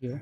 Yeah.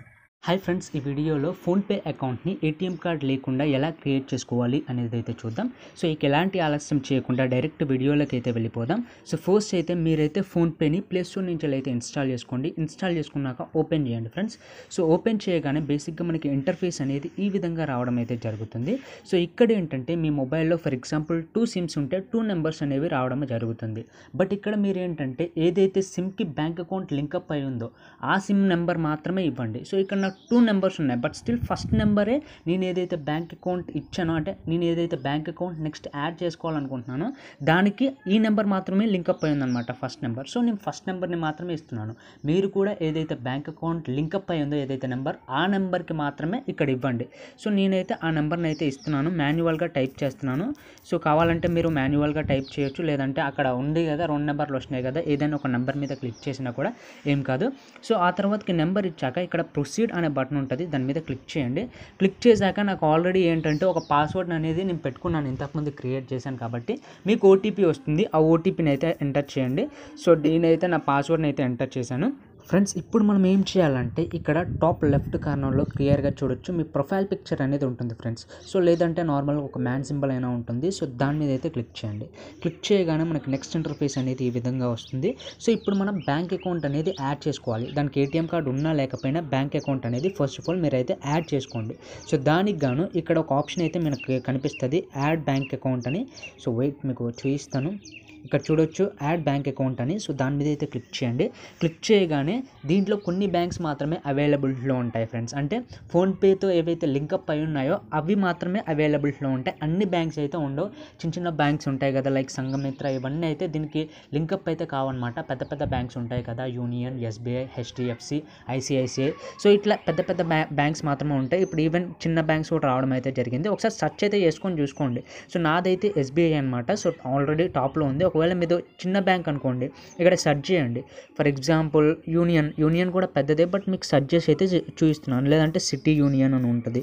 Hi friends ఈ వీడియోలో PhonePe అకౌంట్ని ఏటీఎం కార్డ్ లేకుండా ఎలా క్రియేట్ చేసుకోవాలి అనేది అయితే చూద్దాం సో ఇక ఎలాంటి ఆలస్యం చేయకుండా డైరెక్ట్ వీడియోలోకి అయితే వెళ్ళిపోదాం సో ఫస్ట్ అయితే మీరైతే ఫోన్పేని ప్లేస్టోర్ నుంచి అయితే ఇన్స్టాల్ చేసుకోండి ఇన్స్టాల్ చేసుకున్నాక ఓపెన్ చేయండి ఫ్రెండ్స్ సో ఓపెన్ చేయగానే బేసిక్గా మనకి ఇంటర్ఫేస్ అనేది ఈ విధంగా రావడం అయితే జరుగుతుంది సో ఇక్కడ ఏంటంటే మీ మొబైల్లో ఫర్ ఎగ్జాంపుల్ టూ సిమ్స్ ఉంటే టూ నెంబర్స్ అనేవి రావడం జరుగుతుంది బట్ ఇక్కడ మీరు ఏంటంటే ఏదైతే సిమ్కి బ్యాంక్ అకౌంట్ లింక్అప్ అయి ఉందో ఆ సిమ్ నెంబర్ మాత్రమే ఇవ్వండి సో ఇక్కడ నాకు టూ నెంబర్స్ ఉన్నాయి బట్ స్టిల్ ఫస్ట్ నెంబరే నేను ఏదైతే బ్యాంక్ అకౌంట్ ఇచ్చానో అంటే నేను ఏదైతే బ్యాంక్ అకౌంట్ నెక్స్ట్ యాడ్ చేసుకోవాలనుకుంటున్నానో దానికి ఈ నెంబర్ మాత్రమే లింక్ అప్ అయిందనమాట ఫస్ట్ నెంబర్ సో నేను ఫస్ట్ నెంబర్ని మాత్రమే ఇస్తున్నాను మీరు కూడా ఏదైతే బ్యాంక్ అకౌంట్ లింకప్ అయి ఉందో ఏదైతే నెంబర్ ఆ నెంబర్కి మాత్రమే ఇక్కడ ఇవ్వండి సో నేనైతే ఆ నెంబర్ని అయితే ఇస్తున్నాను మాన్యువల్గా టైప్ చేస్తున్నాను సో కావాలంటే మీరు మాన్యువల్గా టైప్ చేయొచ్చు లేదంటే అక్కడ ఉంది కదా రెండు నెంబర్లు వచ్చినాయి కదా ఏదైనా ఒక నెంబర్ మీద క్లిక్ చేసినా కూడా ఏం కాదు సో ఆ తర్వాతకి నెంబర్ ఇచ్చాక ఇక్కడ ప్రొసీడ్ అనే బటన్ ఉంటుంది దాని మీద క్లిక్ చేయండి క్లిక్ చేశాక నాకు ఆల్రెడీ ఏంటంటే ఒక పాస్వర్డ్ అనేది నేను పెట్టుకున్నాను ఇంతకుముందు క్రియేట్ చేశాను కాబట్టి మీకు ఓటీపీ వస్తుంది ఆ ఓటీపీని అయితే ఎంటర్ చేయండి సో నేనైతే నా పాస్వర్డ్ని అయితే ఎంటర్ చేశాను ఫ్రెండ్స్ ఇప్పుడు మనం ఏం చేయాలంటే ఇక్కడ టాప్ లెఫ్ట్ కార్నర్లో క్లియర్గా చూడొచ్చు మీ ప్రొఫైల్ పిక్చర్ అనేది ఉంటుంది ఫ్రెండ్స్ సో లేదంటే నార్మల్గా ఒక మ్యాన్ సింబల్ అయినా ఉంటుంది సో దాని మీద అయితే క్లిక్ చేయండి క్లిక్ చేయగానే మనకి నెక్స్ట్ ఇంటర్ఫేస్ అనేది ఈ విధంగా వస్తుంది సో ఇప్పుడు మనం బ్యాంక్ అకౌంట్ అనేది యాడ్ చేసుకోవాలి దానికి ఏటీఎం కార్డు ఉన్నా లేకపోయినా బ్యాంక్ అకౌంట్ అనేది ఫస్ట్ ఆఫ్ ఆల్ అయితే యాడ్ చేసుకోండి సో దానికి గాను ఇక్కడ ఒక ఆప్షన్ అయితే మనకు కనిపిస్తుంది యాడ్ బ్యాంక్ అకౌంట్ అని సో వెయిట్ మీకు చూపిస్తాను ఇక్కడ చూడొచ్చు యాడ్ బ్యాంక్ అకౌంట్ అని సో దాని మీద అయితే క్లిక్ చేయండి క్లిక్ చేయగానే దీంట్లో కొన్ని బ్యాంక్స్ మాత్రమే అవైలబుల్లో ఉంటాయి ఫ్రెండ్స్ అంటే ఫోన్పేతో ఏవైతే లింకప్ అయి ఉన్నాయో అవి మాత్రమే అవైలబుల్లో ఉంటాయి అన్ని బ్యాంక్స్ అయితే ఉండవు చిన్న చిన్న బ్యాంక్స్ ఉంటాయి కదా లైక్ సంఘమిత్ర ఇవన్నీ అయితే దీనికి లింకప్ అయితే కావన్నమాట పెద్ద పెద్ద బ్యాంక్స్ ఉంటాయి కదా Union SBI HDFC ICICI so ఇట్లా పెద్ద పెద్ద బ్యాంక్స్ మాత్రమే ఉంటాయి ఇప్పుడు ఈవెన్ చిన్న బ్యాంక్స్ కూడా రావడం అయితే జరిగింది ఒకసారి సర్చ్ అయితే చేసుకొని చూసుకోండి సో నాదైతే ఎస్బీఐ అనమాట సో ఆల్రెడీ టాప్లో ఉంది ఒక ఒకవేళ మీద చిన్న బ్యాంక్ అనుకోండి ఇక్కడ సెర్చ్ చేయండి ఫర్ ఎగ్జాంపుల్ యూనియన్ యూనియన్ కూడా పెద్దదే బట్ మీకు సెర్చ్ చేసి అయితే చూపిస్తున్నాను లేదంటే సిటీ యూనియన్ అని ఉంటుంది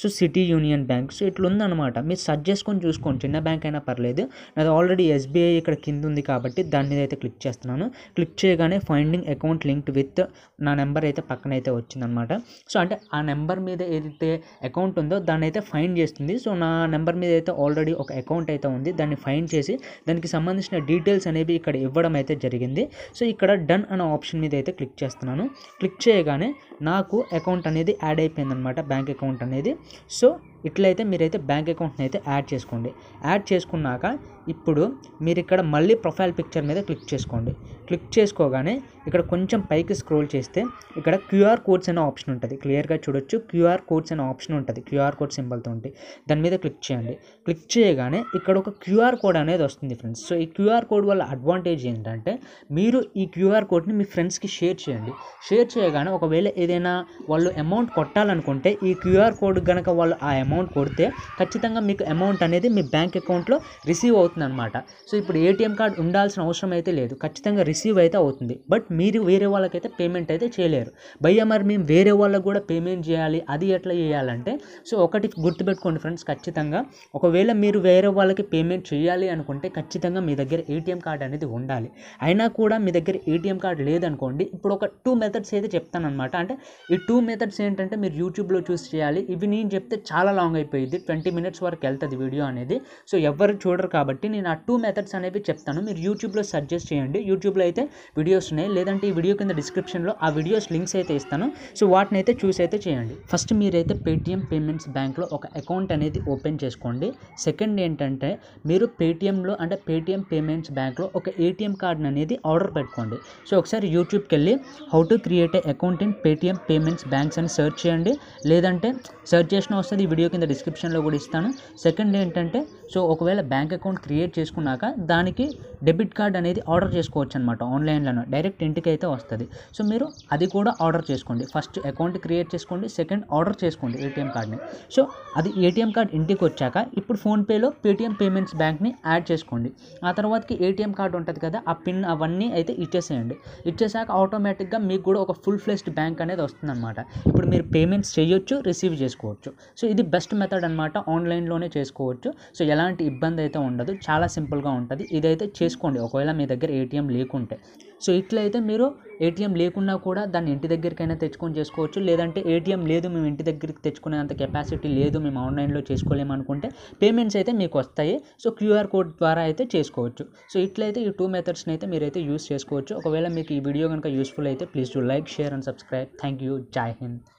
so City Union Bank so ఇట్లుందనమాట మీరు సర్చ్ చేసుకొని చూసుకోండి చిన్న బ్యాంక్ అయినా పర్లేదు నాది ఆల్రెడీ ఎస్బీఐ ఇక్కడ కింద ఉంది కాబట్టి దాని మీద అయితే క్లిక్ చేస్తున్నాను క్లిక్ చేయగానే ఫైండింగ్ అకౌంట్ లింక్డ్ విత్ నా నెంబర్ అయితే పక్కన అయితే వచ్చిందనమాట సో అంటే ఆ నెంబర్ మీద ఏదైతే అకౌంట్ ఉందో దాన్ని అయితే ఫైండ్ చేస్తుంది సో నా నెంబర్ మీద అయితే ఆల్రెడీ ఒక అకౌంట్ అయితే ఉంది దాన్ని ఫైండ్ చేసి దానికి సంబంధించిన డీటెయిల్స్ అనేవి ఇక్కడ ఇవ్వడం అయితే జరిగింది సో ఇక్కడ డన్ అనే ఆప్షన్ మీద అయితే క్లిక్ చేస్తున్నాను క్లిక్ చేయగానే నాకు అకౌంట్ అనేది యాడ్ అయిపోయిందనమాట బ్యాంక్ అకౌంట్ అనేది So ఇట్లయితే మీరైతే బ్యాంక్ అకౌంట్ని అయితే యాడ్ చేసుకోండి యాడ్ చేసుకున్నాక ఇప్పుడు మీరు ఇక్కడ మళ్ళీ ప్రొఫైల్ పిక్చర్ మీద క్లిక్ చేసుకోండి క్లిక్ చేసుకోగానే ఇక్కడ కొంచెం పైకి స్క్రోల్ చేస్తే ఇక్కడ క్యూఆర్ కోడ్స్ అనే ఆప్షన్ ఉంటుంది క్లియర్గా చూడొచ్చు క్యూఆర్ కోడ్స్ అనే ఆప్షన్ ఉంటుంది క్యూఆర్ కోడ్ సింబల్తో ఉంటే దాని మీద క్లిక్ చేయండి క్లిక్ చేయగానే ఇక్కడ ఒక క్యూఆర్ కోడ్ అనేది వస్తుంది ఫ్రెండ్స్ సో ఈ క్యూఆర్ కోడ్ వల్ల అడ్వాంటేజ్ ఏంటంటే మీరు ఈ క్యూఆర్ కోడ్ని మీ ఫ్రెండ్స్కి షేర్ చేయండి షేర్ చేయగానే ఒకవేళ ఏదైనా వాళ్ళు అమౌంట్ కొట్టాలనుకుంటే ఈ క్యూఆర్ కోడ్ కనుక వాళ్ళు ఆ అమౌంట్ అమౌంట్ కొడితే ఖచ్చితంగా మీకు అమౌంట్ అనేది మీ బ్యాంక్ అకౌంట్లో రిసీవ్ అవుతుంది అనమాట సో ఇప్పుడు ఏటీఎం కార్డు ఉండాల్సిన అవసరం అయితే లేదు ఖచ్చితంగా రిసీవ్ అయితే అవుతుంది బట్ మీరు వేరే వాళ్ళకైతే పేమెంట్ అయితే చేయలేరు భయ్యా మరి మేము వేరే వాళ్ళకు కూడా పేమెంట్ చేయాలి అది ఎట్లా చేయాలంటే సో ఒకటి గుర్తుపెట్టుకోండి ఫ్రెండ్స్ ఖచ్చితంగా ఒకవేళ మీరు వేరే వాళ్ళకి పేమెంట్ చేయాలి అనుకుంటే ఖచ్చితంగా మీ దగ్గర ఏటీఎం కార్డ్ అనేది ఉండాలి అయినా కూడా మీ దగ్గర ఏటీఎం కార్డు లేదనుకోండి ఇప్పుడు ఒక టూ మెథడ్స్ అయితే చెప్తానమాట అంటే ఈ టూ మెథడ్స్ ఏంటంటే మీరు యూట్యూబ్లో చూసి చేయాలి ఇవి నేను చెప్తే చాలా లాంగ్ అయిపోయింది ట్వంటీ మినిట్స్ వరకు వెళ్తుంది వీడియో అనేది సో ఎవరు చూడరు కాబట్టి నేను ఆ టూ మెథడ్స్ అనేవి చెప్తాను మీరు యూట్యూబ్లో సజెస్ట్ చేయండి యూట్యూబ్లో అయితే వీడియోస్ ఉన్నాయి లేదంటే ఈ వీడియో కింద డిస్క్రిప్షన్లో ఆ వీడియోస్ లింక్స్ అయితే ఇస్తాను సో వాటిని అయితే చూస్ అయితే చేయండి ఫస్ట్ మీరైతే పేటిఎం పేమెంట్స్ బ్యాంక్లో ఒక అకౌంట్ అనేది ఓపెన్ చేసుకోండి సెకండ్ ఏంటంటే మీరు పేటిఎంలో అంటే పేటిఎం పేమెంట్స్ బ్యాంక్లో ఒక ఏటీఎం కార్డ్ అనేది ఆర్డర్ పెట్టుకోండి సో ఒకసారి యూట్యూబ్కి వెళ్ళి how to create a account in Paytm payments banks అని సెర్చ్ చేయండి లేదంటే సెర్చ్ చేసిన వస్తుంది ఈ వీడియో కింద డిస్క్రిప్షన్లో కూడా ఇస్తాను సెకండ్ ఏంటంటే సో ఒకవేళ బ్యాంక్ అకౌంట్ క్రియేట్ చేసుకున్నాక దానికి డెబిట్ కార్డ్ అనేది ఆర్డర్ చేసుకోవచ్చు అనమాట ఆన్లైన్లో డైరెక్ట్ ఇంటికి అయితే వస్తుంది సో మీరు అది కూడా ఆర్డర్ చేసుకోండి ఫస్ట్ అకౌంట్ క్రియేట్ చేసుకోండి సెకండ్ ఆర్డర్ చేసుకోండి ఏటీఎం కార్డ్ని సో అది ఏటీఎం కార్డ్ ఇంటికి వచ్చాక ఇప్పుడు ఫోన్పేలో పేటీఎం పేమెంట్స్ బ్యాంక్ని యాడ్ చేసుకోండి ఆ తర్వాతకి ఏటీఎం కార్డు ఉంటుంది కదా ఆ పిన్ అవన్నీ అయితే ఇచ్చేసేయండి ఇచ్చేసాక ఆటోమేటిక్గా మీకు కూడా ఒక ఫుల్ ఫ్లెస్డ్ బ్యాంక్ అనేది వస్తుందన్నమాట ఇప్పుడు మీరు పేమెంట్స్ చేయొచ్చు రిసీవ్ చేసుకోవచ్చు సో ఇది బెస్ట్ బెస్ట్ మెథడ్ అనమాట ఆన్లైన్లోనే చేసుకోవచ్చు సో ఎలాంటి ఇబ్బంది అయితే ఉండదు చాలా సింపుల్గా ఉంటుంది ఇదైతే చేసుకోండి ఒకవేళ మీ దగ్గర ఏటీఎం లేకుంటే సో ఇట్లయితే మీరు ఏటీఎం లేకున్నా కూడా దాన్ని ఇంటి దగ్గరికైనా తెచ్చుకొని చేసుకోవచ్చు లేదంటే ఏటీఎం లేదు మేము ఇంటి దగ్గరికి తెచ్చుకునేంత కెపాసిటీ లేదు మేము ఆన్లైన్లో చేసుకోలేము అనుకుంటే పేమెంట్స్ అయితే మీకు వస్తాయి సో క్యూఆర్ కోడ్ ద్వారా అయితే చేసుకోవచ్చు సో ఇట్లయితే ఈ టూ మెథడ్స్ని అయితే మీరైతే యూస్ చేసుకోవచ్చు ఒకవేళ మీకు ఈ వీడియో కనుక యూస్ఫుల్ అయితే please do like share and subscribe thank you జై హింద్